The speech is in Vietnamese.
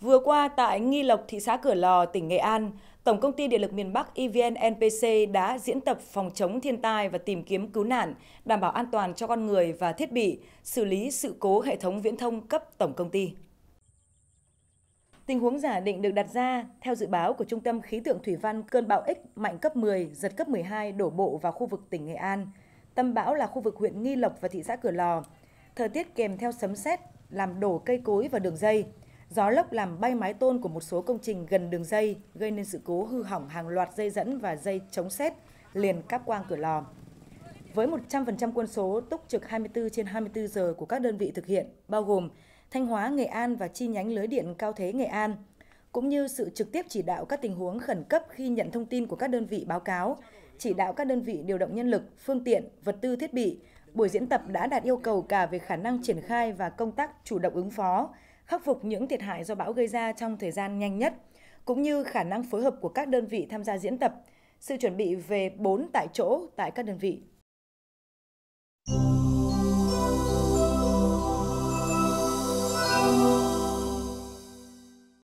Vừa qua tại Nghi Lộc, thị xã Cửa Lò, tỉnh Nghệ An, Tổng công ty Điện lực miền Bắc EVN NPC đã diễn tập phòng chống thiên tai và tìm kiếm cứu nạn, đảm bảo an toàn cho con người và thiết bị, xử lý sự cố hệ thống viễn thông cấp tổng công ty. Tình huống giả định được đặt ra, theo dự báo của Trung tâm Khí tượng Thủy văn, cơn bão X mạnh cấp 10, giật cấp 12 đổ bộ vào khu vực tỉnh Nghệ An. Tâm bão là khu vực huyện Nghi Lộc và thị xã Cửa Lò. Thời tiết kèm theo sấm sét làm đổ cây cối và đường dây. Gió lốc làm bay mái tôn của một số công trình gần đường dây, gây nên sự cố hư hỏng hàng loạt dây dẫn và dây chống xét liền cáp quang cửa lò. Với 100% quân số túc trực 24 trên 24 giờ của các đơn vị thực hiện, bao gồm Thanh Hóa, Nghệ An và chi nhánh lưới điện Cao Thế Nghệ An, cũng như sự trực tiếp chỉ đạo các tình huống khẩn cấp khi nhận thông tin của các đơn vị báo cáo, chỉ đạo các đơn vị điều động nhân lực, phương tiện, vật tư thiết bị, buổi diễn tập đã đạt yêu cầu cả về khả năng triển khai và công tác chủ động ứng phó, khắc phục những thiệt hại do bão gây ra trong thời gian nhanh nhất, cũng như khả năng phối hợp của các đơn vị tham gia diễn tập, sự chuẩn bị về 4 tại chỗ tại các đơn vị.